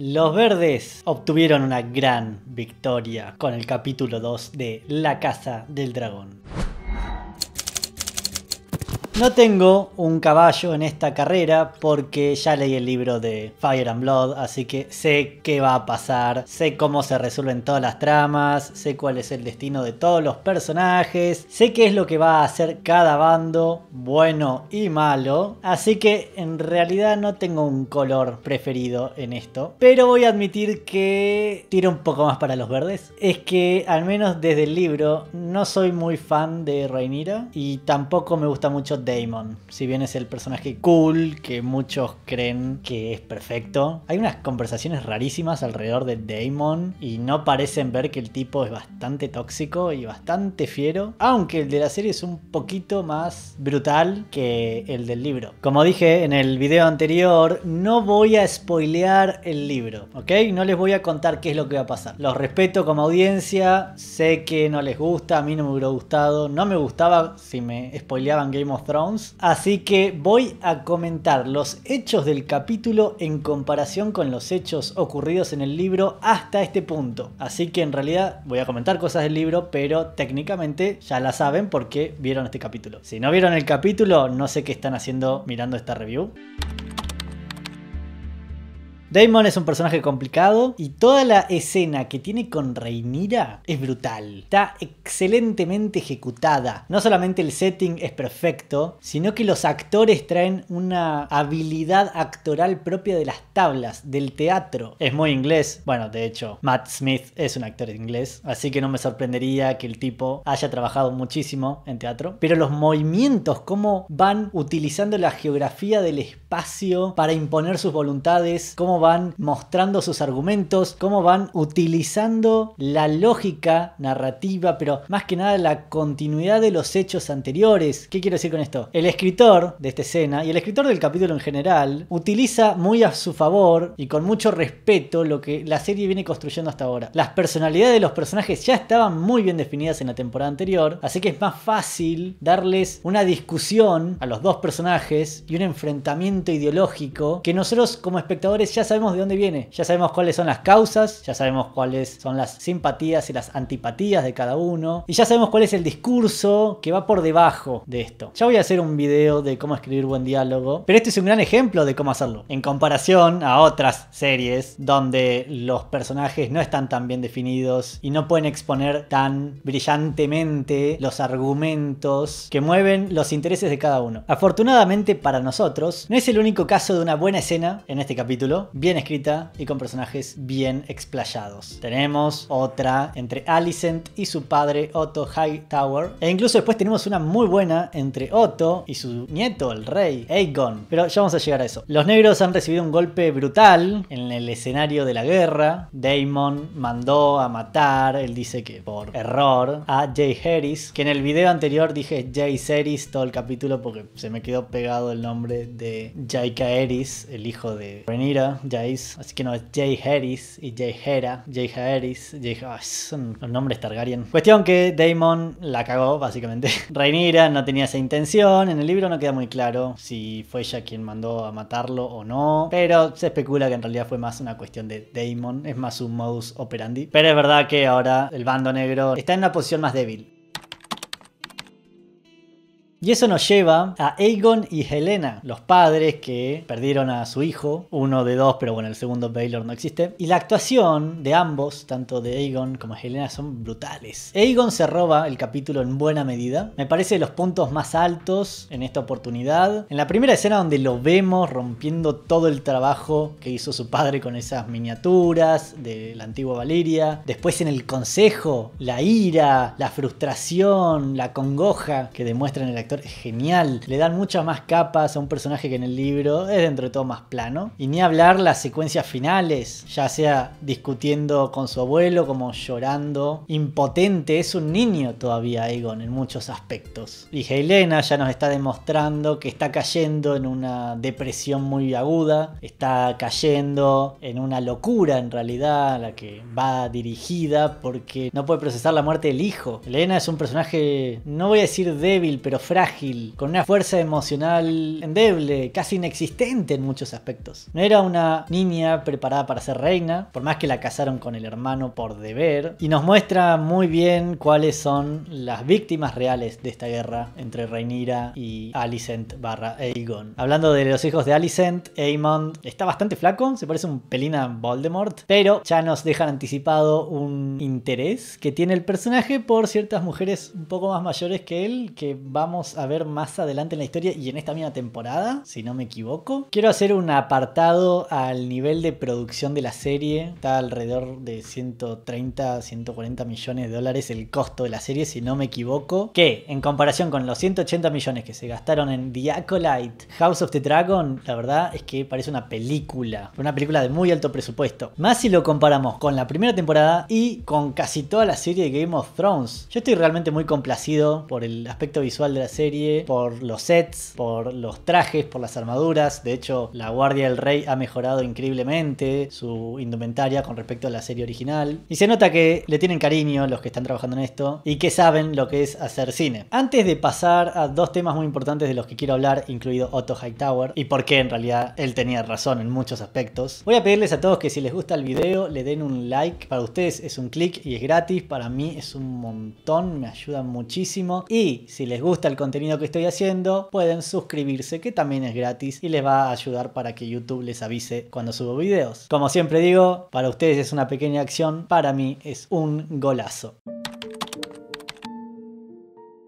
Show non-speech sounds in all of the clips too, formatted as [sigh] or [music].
Los verdes obtuvieron una gran victoria con el capítulo 2 de La Casa del Dragón. No tengo un caballo en esta carrera porque ya leí el libro de Fire and Blood, así que sé qué va a pasar, sé cómo se resuelven todas las tramas, sé cuál es el destino de todos los personajes, sé qué es lo que va a hacer cada bando, bueno y malo, así que en realidad no tengo un color preferido en esto, pero voy a admitir que tiro un poco más para los verdes. Es que al menos desde el libro no soy muy fan de Rhaenyra y tampoco me gusta mucho Damon. Si bien es el personaje cool que muchos creen que es perfecto, hay unas conversaciones rarísimas alrededor de Damon y no parecen ver que el tipo es bastante tóxico y bastante fiero, aunque el de la serie es un poquito más brutal que el del libro. Como dije en el video anterior, no voy a spoilear el libro, ¿ok? No les voy a contar qué es lo que va a pasar. Los respeto como audiencia, sé que no les gusta, a mí no me hubiera gustado, no me gustaba si me spoileaban Game of Thrones así que voy a comentar los hechos del capítulo en comparación con los hechos ocurridos en el libro hasta este punto. Así que en realidad voy a comentar cosas del libro, pero técnicamente ya la saben porque vieron este capítulo. Si no vieron el capítulo, no sé qué están haciendo mirando esta review. Damon es un personaje complicado y toda la escena que tiene con Reinira es brutal. Está excelentemente ejecutada. No solamente el setting es perfecto, sino que los actores traen una habilidad actoral propia de las tablas, del teatro. Es muy inglés. Bueno, de hecho, Matt Smith es un actor inglés, así que no me sorprendería que el tipo haya trabajado muchísimo en teatro. Pero los movimientos, cómo van utilizando la geografía del espacio para imponer sus voluntades, cómo van mostrando sus argumentos, cómo van utilizando la lógica narrativa, pero más que nada la continuidad de los hechos anteriores. ¿Qué quiero decir con esto? El escritor de esta escena y el escritor del capítulo en general utiliza muy a su favor y con mucho respeto lo que la serie viene construyendo hasta ahora. Las personalidades de los personajes ya estaban muy bien definidas en la temporada anterior, así que es más fácil darles una discusión a los dos personajes y un enfrentamiento ideológico que nosotros como espectadores ya sabemos de dónde viene, ya sabemos cuáles son las causas, ya sabemos cuáles son las simpatías y las antipatías de cada uno, y ya sabemos cuál es el discurso que va por debajo de esto. Ya voy a hacer un video de cómo escribir buen diálogo, pero este es un gran ejemplo de cómo hacerlo, en comparación a otras series donde los personajes no están tan bien definidos y no pueden exponer tan brillantemente los argumentos que mueven los intereses de cada uno. Afortunadamente para nosotros, no es el único caso de una buena escena en este capítulo bien escrita y con personajes bien explayados. Tenemos otra entre Alicent y su padre Otto Hightower. E incluso después tenemos una muy buena entre Otto y su nieto, el rey, Aegon. Pero ya vamos a llegar a eso. Los negros han recibido un golpe brutal en el escenario de la guerra. Daemon mandó a matar, él dice que por error, a Jay Harris, que en el video anterior dije Jay Harris todo el capítulo porque se me quedó pegado el nombre de Jay Harris, el hijo de Renira, Jace, así que no, es Jay Harris y Jay Hera, Jay Harris, Jay... Harris, ah, son los nombres Targaryen. Cuestión que Daemon la cagó, básicamente. [laughs] Rhaenyra no tenía esa intención, en el libro no queda muy claro si fue ella quien mandó a matarlo o no, pero se especula que en realidad fue más una cuestión de Daemon, es más un modus operandi. Pero es verdad que ahora el bando negro está en una posición más débil. Y eso nos lleva a Aegon y Helena, los padres que perdieron a su hijo, uno de dos, pero bueno, el segundo Baylor no existe. Y la actuación de ambos, tanto de Aegon como Helena, son brutales. Aegon se roba el capítulo en buena medida. Me parece de los puntos más altos en esta oportunidad. En la primera escena donde lo vemos rompiendo todo el trabajo que hizo su padre con esas miniaturas de la antigua Valeria Después en el consejo, la ira, la frustración, la congoja que demuestran en la es genial. Le dan muchas más capas a un personaje que en el libro. Es dentro de todo más plano. Y ni hablar las secuencias finales. Ya sea discutiendo con su abuelo, como llorando. Impotente. Es un niño todavía Egon en muchos aspectos. Y Helena ya nos está demostrando que está cayendo en una depresión muy aguda. Está cayendo en una locura en realidad. A la que va dirigida. Porque no puede procesar la muerte del hijo. Helena es un personaje, no voy a decir débil, pero frágil frágil, con una fuerza emocional endeble, casi inexistente en muchos aspectos. No era una niña preparada para ser reina, por más que la casaron con el hermano por deber, y nos muestra muy bien cuáles son las víctimas reales de esta guerra entre Reinira y Alicent barra Aegon. Hablando de los hijos de Alicent, Aemon está bastante flaco, se parece un pelín a Voldemort, pero ya nos dejan anticipado un interés que tiene el personaje por ciertas mujeres un poco más mayores que él, que vamos a ver más adelante en la historia y en esta misma temporada, si no me equivoco. Quiero hacer un apartado al nivel de producción de la serie. Está alrededor de 130, 140 millones de dólares el costo de la serie, si no me equivoco. Que en comparación con los 180 millones que se gastaron en The Acolyte, House of the Dragon, la verdad es que parece una película. Una película de muy alto presupuesto. Más si lo comparamos con la primera temporada y con casi toda la serie de Game of Thrones. Yo estoy realmente muy complacido por el aspecto visual de la serie serie por los sets, por los trajes, por las armaduras. De hecho, la Guardia del Rey ha mejorado increíblemente su indumentaria con respecto a la serie original. Y se nota que le tienen cariño los que están trabajando en esto y que saben lo que es hacer cine. Antes de pasar a dos temas muy importantes de los que quiero hablar, incluido Otto Hightower, y por qué en realidad él tenía razón en muchos aspectos, voy a pedirles a todos que si les gusta el video le den un like. Para ustedes es un clic y es gratis. Para mí es un montón, me ayuda muchísimo. Y si les gusta el contenido, contenido que estoy haciendo, pueden suscribirse, que también es gratis y les va a ayudar para que YouTube les avise cuando subo videos. Como siempre digo, para ustedes es una pequeña acción, para mí es un golazo.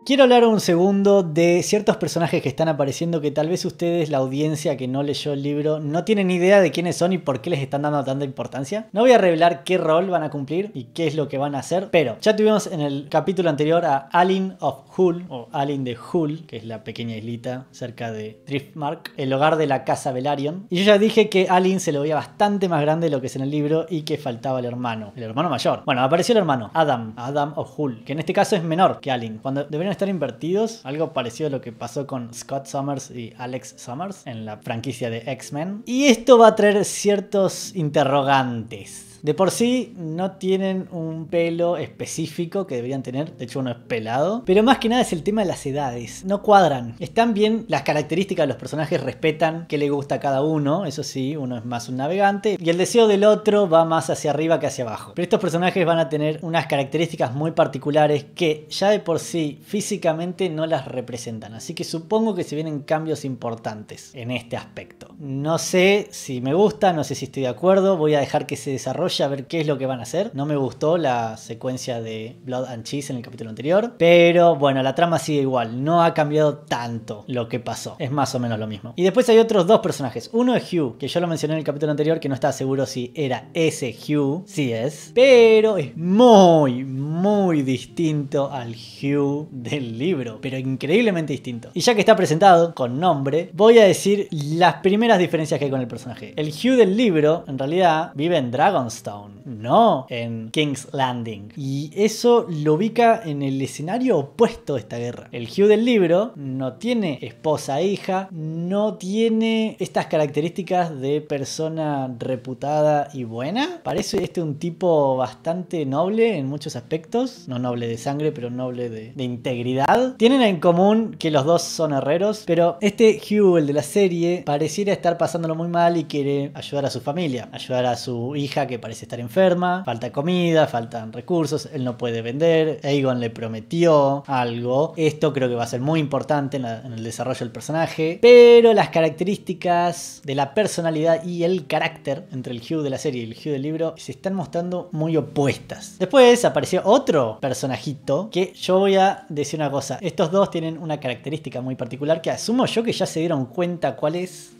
Quiero hablar un segundo de ciertos personajes que están apareciendo que tal vez ustedes, la audiencia que no leyó el libro, no tienen idea de quiénes son y por qué les están dando tanta importancia. No voy a revelar qué rol van a cumplir y qué es lo que van a hacer, pero ya tuvimos en el capítulo anterior a Alin of Hull o oh. Alin de Hull, que es la pequeña islita cerca de Driftmark, el hogar de la casa Velaryon. Y yo ya dije que Alin se lo veía bastante más grande de lo que es en el libro y que faltaba el hermano, el hermano mayor. Bueno, apareció el hermano, Adam, Adam of Hull, que en este caso es menor que Alin. Cuando invertidos, algo parecido a lo que pasó con Scott Summers y Alex Summers en la franquicia de X-Men. Y esto va a traer ciertos interrogantes. De por sí no tienen un pelo específico que deberían tener, de hecho uno es pelado, pero más que nada es el tema de las edades, no cuadran. Están bien las características de los personajes, respetan qué le gusta a cada uno, eso sí, uno es más un navegante y el deseo del otro va más hacia arriba que hacia abajo. Pero estos personajes van a tener unas características muy particulares que ya de por sí físicamente no las representan, así que supongo que se vienen cambios importantes en este aspecto. No sé si me gusta, no sé si estoy de acuerdo, voy a dejar que se desarrolle a ver qué es lo que van a hacer. No me gustó la secuencia de Blood and Cheese en el capítulo anterior. Pero bueno, la trama sigue igual. No ha cambiado tanto lo que pasó. Es más o menos lo mismo. Y después hay otros dos personajes. Uno es Hugh, que yo lo mencioné en el capítulo anterior, que no estaba seguro si era ese Hugh. Sí es. Pero es muy, muy distinto al Hugh del libro. Pero increíblemente distinto. Y ya que está presentado con nombre, voy a decir las primeras diferencias que hay con el personaje. El Hugh del libro, en realidad, vive en Dragon's no en King's Landing. Y eso lo ubica en el escenario opuesto de esta guerra. El Hugh del libro no tiene esposa e hija, no tiene estas características de persona reputada y buena. Parece este un tipo bastante noble en muchos aspectos, no noble de sangre, pero noble de, de integridad. Tienen en común que los dos son herreros, pero este Hugh, el de la serie, pareciera estar pasándolo muy mal y quiere ayudar a su familia, ayudar a su hija que parece parece estar enferma, falta comida, faltan recursos, él no puede vender, Aegon le prometió algo, esto creo que va a ser muy importante en, el desarrollo del personaje, pero las características de la personalidad y el carácter entre el Hugh de la serie y el Hugh del libro se están mostrando muy opuestas. Después apareció otro personajito que yo voy a decir una cosa, estos dos tienen una característica muy particular que asumo yo que ya se dieron cuenta cuál es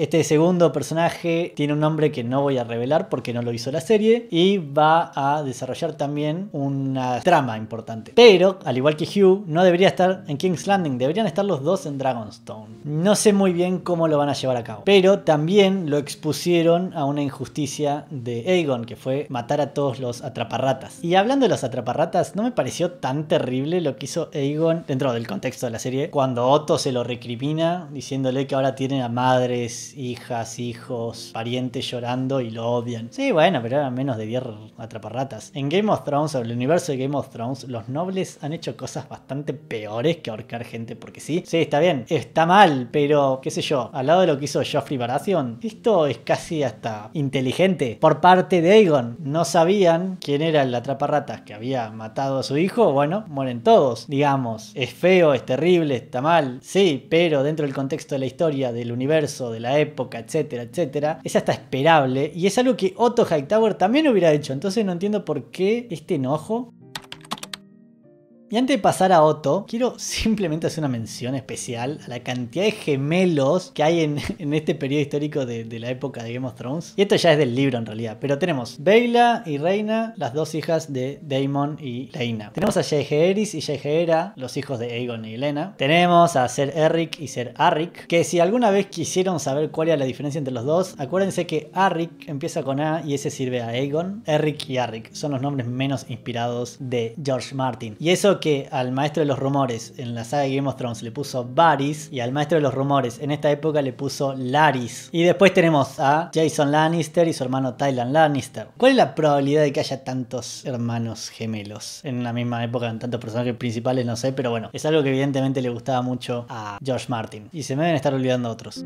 este segundo personaje tiene un nombre que no voy a revelar porque no lo hizo la serie y va a desarrollar también una trama importante. Pero, al igual que Hugh, no debería estar en King's Landing, deberían estar los dos en Dragonstone. No sé muy bien cómo lo van a llevar a cabo, pero también lo expusieron a una injusticia de Aegon, que fue matar a todos los atraparratas. Y hablando de los atraparratas, no me pareció tan terrible lo que hizo Aegon dentro del contexto de la serie, cuando Otto se lo recrimina diciéndole que ahora tienen a madres hijas, hijos, parientes llorando y lo odian. Sí, bueno, pero eran menos de 10 atraparratas. En Game of Thrones, o el universo de Game of Thrones, los nobles han hecho cosas bastante peores que ahorcar gente porque sí. Sí, está bien, está mal, pero qué sé yo, al lado de lo que hizo Joffrey Baratheon, esto es casi hasta inteligente por parte de Aegon. No sabían quién era el atraparratas que había matado a su hijo, bueno, mueren todos, digamos. Es feo, es terrible, está mal, sí, pero dentro del contexto de la historia, del universo, de la época, etcétera, etcétera, es hasta esperable y es algo que Otto Hightower también hubiera hecho. Entonces no entiendo por qué este enojo y antes de pasar a Otto, quiero [laughs] simplemente hacer una mención especial a la cantidad de gemelos que hay en, [laughs] este periodo histórico de, la época de Game of Thrones. Y esto ya es del libro en realidad, pero tenemos Bela y Reina, las dos hijas de Daemon y Leina. Tenemos a Jaehaerys y Jaehaera, los hijos de Aegon y Elena. Tenemos a Ser Eric y Ser Arrik, que si alguna vez quisieron saber cuál era la diferencia entre los dos, acuérdense que Arrik empieza con A y ese sirve a Aegon. Eric y Arrik son los nombres menos inspirados de George Martin. Y eso que al maestro de los rumores en la saga de Game of Thrones le puso Varys y al maestro de los rumores en esta época le puso Laris. Y después tenemos a Jason Lannister y su hermano Tylan Lannister. ¿Cuál es la probabilidad de que haya tantos hermanos gemelos en la misma época, en tantos personajes principales? No sé, pero bueno, es algo que evidentemente le gustaba mucho a George Martin. Y se me deben estar olvidando otros.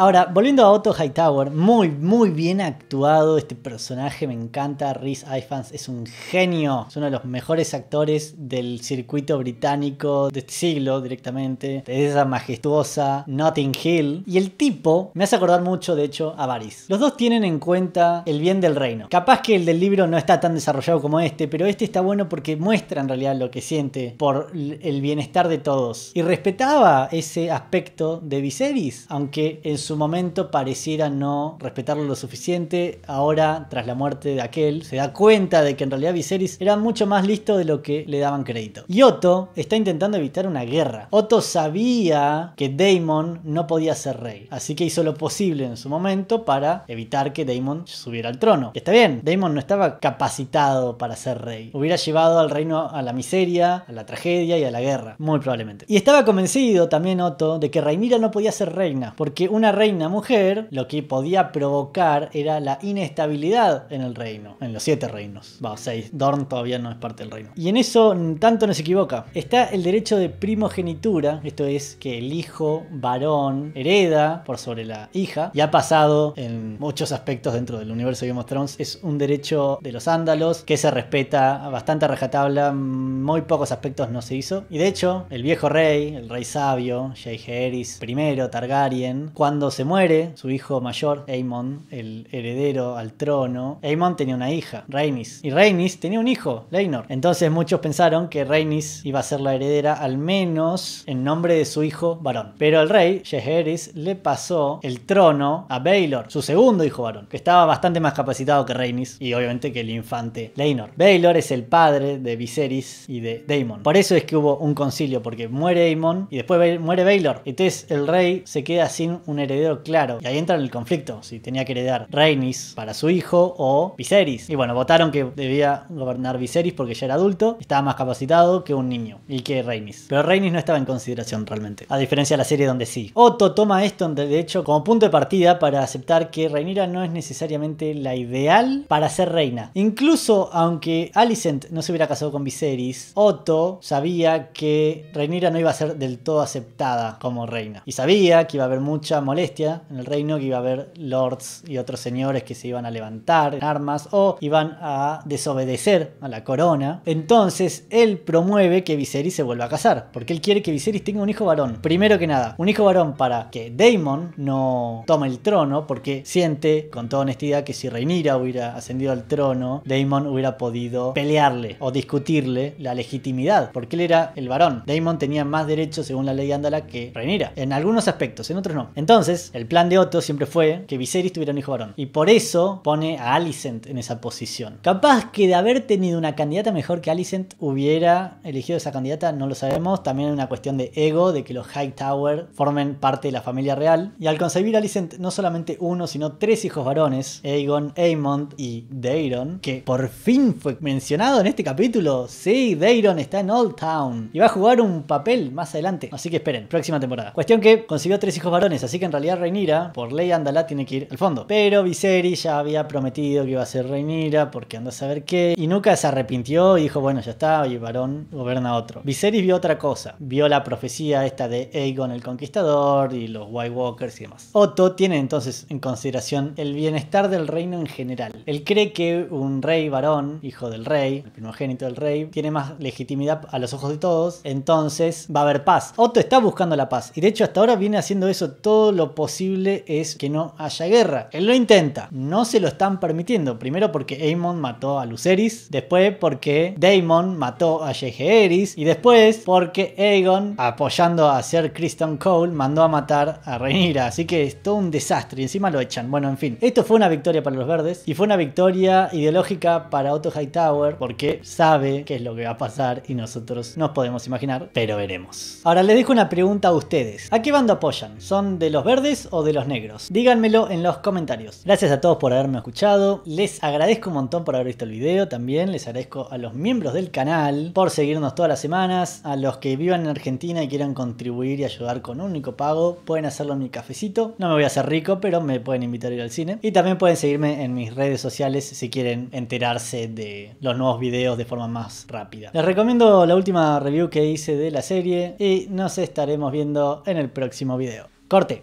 Ahora, volviendo a Otto Hightower, muy, muy bien actuado este personaje, me encanta. Rhys Ifans es un genio, es uno de los mejores actores del circuito británico de este siglo directamente. de esa majestuosa Notting Hill. Y el tipo me hace acordar mucho, de hecho, a Varys. Los dos tienen en cuenta el bien del reino. Capaz que el del libro no está tan desarrollado como este, pero este está bueno porque muestra en realidad lo que siente por el bienestar de todos. Y respetaba ese aspecto de Viserys, aunque en su su momento pareciera no respetarlo lo suficiente. Ahora, tras la muerte de aquel, se da cuenta de que en realidad Viserys era mucho más listo de lo que le daban crédito. Y Otto está intentando evitar una guerra. Otto sabía que Daemon no podía ser rey, así que hizo lo posible en su momento para evitar que Daemon subiera al trono. Está bien, Daemon no estaba capacitado para ser rey. Hubiera llevado al reino a la miseria, a la tragedia y a la guerra, muy probablemente. Y estaba convencido también Otto de que Rhaenyra no podía ser reina, porque una reina mujer, lo que podía provocar era la inestabilidad en el reino, en los siete reinos. Va, seis. Dorn todavía no es parte del reino. Y en eso tanto no se equivoca. Está el derecho de primogenitura, esto es que el hijo varón hereda por sobre la hija, y ha pasado en muchos aspectos dentro del universo de Game of Thrones. Es un derecho de los ándalos que se respeta bastante a rajatabla, muy pocos aspectos no se hizo. Y de hecho, el viejo rey, el rey sabio, Jaehaerys primero, Targaryen, cuando se muere, su hijo mayor, Aemon, el heredero al trono. Aemon tenía una hija, Rhaenys. Y Rhaenys tenía un hijo, Leinor. Entonces muchos pensaron que Rhaenys iba a ser la heredera, al menos en nombre de su hijo varón. Pero el rey, Jaehaerys, le pasó el trono a Baelor, su segundo hijo varón, que estaba bastante más capacitado que Rhaenys y obviamente que el infante Leinor. Baelor es el padre de Viserys y de Daemon. Por eso es que hubo un concilio, porque muere Aemon y después muere Baelor. Entonces el rey se queda sin un heredero heredero claro. Y ahí entra en el conflicto, si tenía que heredar reinis para su hijo o Viserys. Y bueno, votaron que debía gobernar Viserys porque ya era adulto, estaba más capacitado que un niño y que Reinis. Pero reinis no estaba en consideración realmente, a diferencia de la serie donde sí. Otto toma esto, de hecho, como punto de partida para aceptar que Reinira no es necesariamente la ideal para ser reina. Incluso aunque Alicent no se hubiera casado con Viserys, Otto sabía que Reinira no iba a ser del todo aceptada como reina. Y sabía que iba a haber mucha molestia en el reino que iba a haber lords y otros señores que se iban a levantar en armas o iban a desobedecer a la corona. Entonces él promueve que Viserys se vuelva a casar, porque él quiere que Viserys tenga un hijo varón. Primero que nada, un hijo varón para que Daemon no tome el trono, porque siente con toda honestidad que si Reinira hubiera ascendido al trono, Daemon hubiera podido pelearle o discutirle la legitimidad, porque él era el varón. Daemon tenía más derechos según la ley ándala que Reinira. en algunos aspectos, en otros no. Entonces el plan de Otto siempre fue que Viserys tuviera un hijo varón. Y por eso pone a Alicent en esa posición. Capaz que de haber tenido una candidata mejor que Alicent, hubiera elegido esa candidata, no lo sabemos. También es una cuestión de ego, de que los Hightower formen parte de la familia real. Y al concebir Alicent no solamente uno, sino tres hijos varones, Aegon, Aemond y Daeron, que por fin fue mencionado en este capítulo. Sí, Daeron está en Old Town y va a jugar un papel más adelante. Así que esperen, próxima temporada. Cuestión que consiguió tres hijos varones, así que en realidad Reinira, por ley Andalá tiene que ir al fondo. Pero Viserys ya había prometido que iba a ser Reinira porque anda a saber qué. Y nunca se arrepintió y dijo, bueno, ya está, y varón gobierna otro. Viserys vio otra cosa. Vio la profecía esta de Aegon el Conquistador y los White Walkers y demás. Otto tiene entonces en consideración el bienestar del reino en general. Él cree que un rey varón, hijo del rey, el primogénito del rey, tiene más legitimidad a los ojos de todos, entonces va a haber paz. Otto está buscando la paz y de hecho hasta ahora viene haciendo eso todo lo posible es que no haya guerra. Él lo intenta, no se lo están permitiendo. Primero porque Aemon mató a Luceris, después porque Daemon mató a Eris. y después porque Aegon, apoyando a Ser Kristen Cole, mandó a matar a Rhaenyra. Así que es todo un desastre y encima lo echan. Bueno, en fin, esto fue una victoria para los verdes y fue una victoria ideológica para Otto Hightower porque sabe qué es lo que va a pasar y nosotros nos podemos imaginar, pero veremos. Ahora les dejo una pregunta a ustedes. ¿A qué bando apoyan? ¿Son de los verdes? o de los negros? Díganmelo en los comentarios. Gracias a todos por haberme escuchado. Les agradezco un montón por haber visto el video también. Les agradezco a los miembros del canal por seguirnos todas las semanas. A los que vivan en Argentina y quieran contribuir y ayudar con un único pago, pueden hacerlo en mi cafecito. No me voy a hacer rico, pero me pueden invitar a ir al cine. Y también pueden seguirme en mis redes sociales si quieren enterarse de los nuevos videos de forma más rápida. Les recomiendo la última review que hice de la serie y nos estaremos viendo en el próximo video. Corte.